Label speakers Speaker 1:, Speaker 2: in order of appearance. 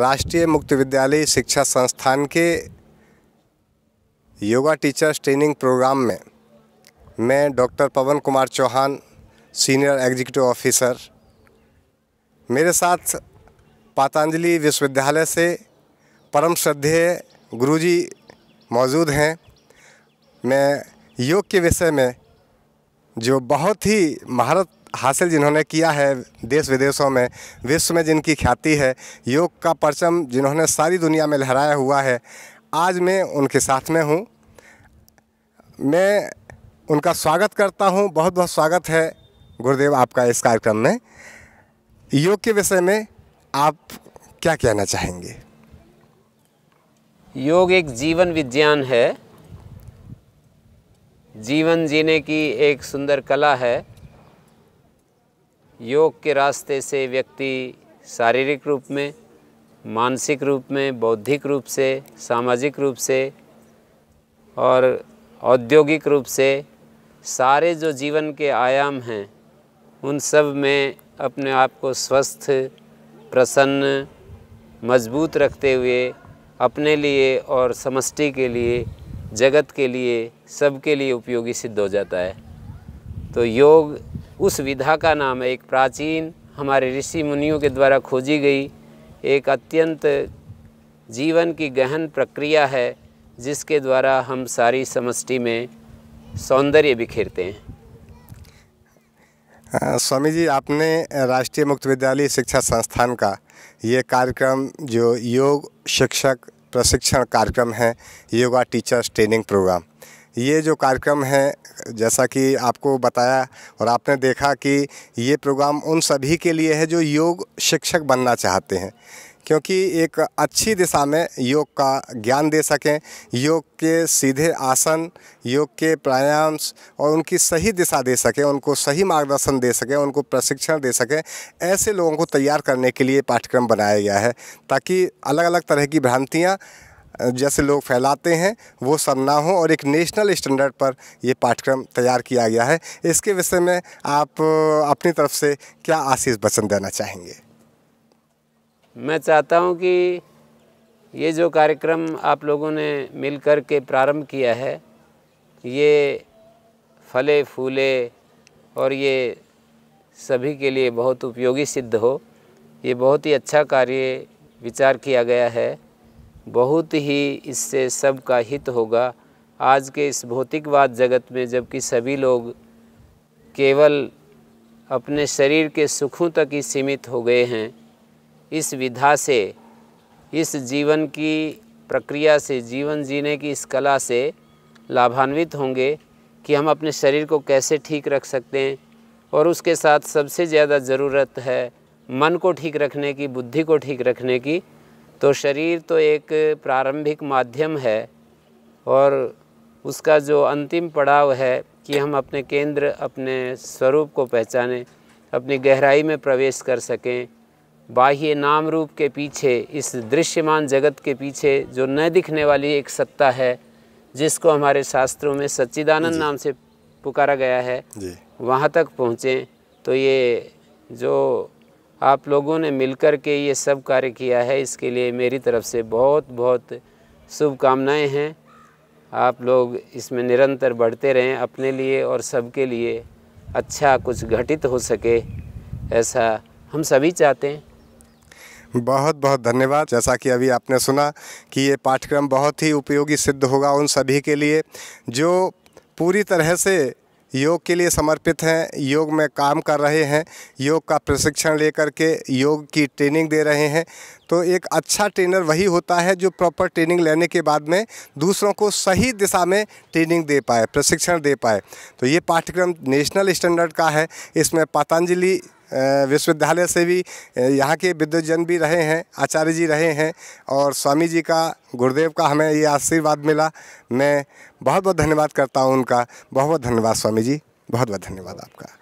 Speaker 1: राष्ट्रीय मुक्त विद्यालय शिक्षा संस्थान के योगा टीचर्स ट्रेनिंग प्रोग्राम में मैं doctor Pawan Kumar Chauhan senior executive officer मेरे साथ पातंजलि विश्वविद्यालय से परम श्रद्धेय गुरुजी मौजूद हैं मैं योग के विषय में जो बहुत ही महारत हासिल जिन्होंने किया है देश विदेशों में विश्व में जिनकी ख्याति है योग का परचम जिन्होंने सारी दुनिया में लहराया हुआ है आज मैं उनके साथ में हूँ मैं उनका स्वागत करता हूँ बहुत बहुत स्वागत है गुरुदेव आपका इस कार्यक्रम में योग के विषय में आप क्या कहना चाहेंगे
Speaker 2: योग एक जीवन विज्ञान है जीवन जीने की एक सुंदर कला है योग के रास्ते से व्यक्ति शारीरिक रूप में मानसिक रूप में बौद्धिक रूप से सामाजिक रूप से और औद्योगिक रूप से सारे जो जीवन के आयाम हैं उन सब में अपने आप को स्वस्थ प्रसन्न मजबूत रखते हुए अपने लिए और समष्टि के लिए जगत के लिए सबके लिए उपयोगी सिद्ध हो जाता है तो योग उस विधा का नाम है एक प्राचीन हमारे ऋषि मुनियों के द्वारा खोजी गई एक अत्यंत जीवन की गहन प्रक्रिया है जिसके द्वारा हम सारी समष्टि में सौंदर्य बिखेरते हैं
Speaker 1: हाँ, स्वामी जी आपने राष्ट्रीय मुक्त विद्यालय शिक्षा संस्थान का ये कार्यक्रम जो योग शिक्षक प्रशिक्षण कार्यक्रम है योगा टीचर्स ट्रेनिंग प्रोग्राम ये जो कार्यक्रम है जैसा कि आपको बताया और आपने देखा कि ये प्रोग्राम उन सभी के लिए है जो योग शिक्षक बनना चाहते हैं क्योंकि एक अच्छी दिशा में योग का ज्ञान दे सकें योग के सीधे आसन योग के प्राणायाम्स और उनकी सही दिशा दे सकें उनको सही मार्गदर्शन दे सकें उनको प्रशिक्षण दे सकें ऐसे लोगों को तैयार करने के लिए पाठ्यक्रम बनाया गया है ताकि अलग अलग तरह की भ्रांतियाँ जैसे लोग फैलाते हैं वो सब ना हो और एक नेशनल स्टैंडर्ड पर ये पाठ्यक्रम तैयार किया गया है इसके विषय में आप अपनी तरफ से क्या आशीष वचन देना चाहेंगे
Speaker 2: मैं चाहता हूँ कि ये जो कार्यक्रम आप लोगों ने मिलकर के प्रारंभ किया है ये फले फूले और ये सभी के लिए बहुत उपयोगी सिद्ध हो ये बहुत ही अच्छा कार्य विचार किया गया है बहुत ही इससे सबका हित होगा आज के इस भौतिकवाद जगत में जबकि सभी लोग केवल अपने शरीर के सुखों तक ही सीमित हो गए हैं इस विधा से इस जीवन की प्रक्रिया से जीवन जीने की इस कला से लाभान्वित होंगे कि हम अपने शरीर को कैसे ठीक रख सकते हैं और उसके साथ सबसे ज़्यादा ज़रूरत है मन को ठीक रखने की बुद्धि को ठीक रखने की तो शरीर तो एक प्रारंभिक माध्यम है और उसका जो अंतिम पड़ाव है कि हम अपने केंद्र अपने स्वरूप को पहचाने अपनी गहराई में प्रवेश कर सकें बाह्य नाम रूप के पीछे इस दृश्यमान जगत के पीछे जो न दिखने वाली एक सत्ता है जिसको हमारे शास्त्रों में सच्चिदानंद नाम से पुकारा गया है वहाँ तक पहुँचें तो ये जो आप लोगों ने मिलकर के ये सब कार्य किया है इसके लिए मेरी तरफ से बहुत बहुत शुभकामनाएँ हैं आप लोग इसमें निरंतर बढ़ते रहें अपने लिए और सबके लिए अच्छा कुछ घटित हो सके ऐसा हम सभी चाहते हैं
Speaker 1: बहुत बहुत धन्यवाद जैसा कि अभी आपने सुना कि ये पाठ्यक्रम बहुत ही उपयोगी सिद्ध होगा उन सभी के लिए जो पूरी तरह से योग के लिए समर्पित हैं योग में काम कर रहे हैं योग का प्रशिक्षण लेकर के योग की ट्रेनिंग दे रहे हैं तो एक अच्छा ट्रेनर वही होता है जो प्रॉपर ट्रेनिंग लेने के बाद में दूसरों को सही दिशा में ट्रेनिंग दे पाए प्रशिक्षण दे पाए तो ये पाठ्यक्रम नेशनल स्टैंडर्ड का है इसमें पतंजलि विश्वविद्यालय से भी यहाँ के विद्वजन भी रहे हैं आचार्य जी रहे हैं और स्वामी जी का गुरुदेव का हमें ये आशीर्वाद मिला मैं बहुत बहुत धन्यवाद करता हूँ उनका बहुत बहुत धन्यवाद स्वामी जी बहुत बहुत धन्यवाद आपका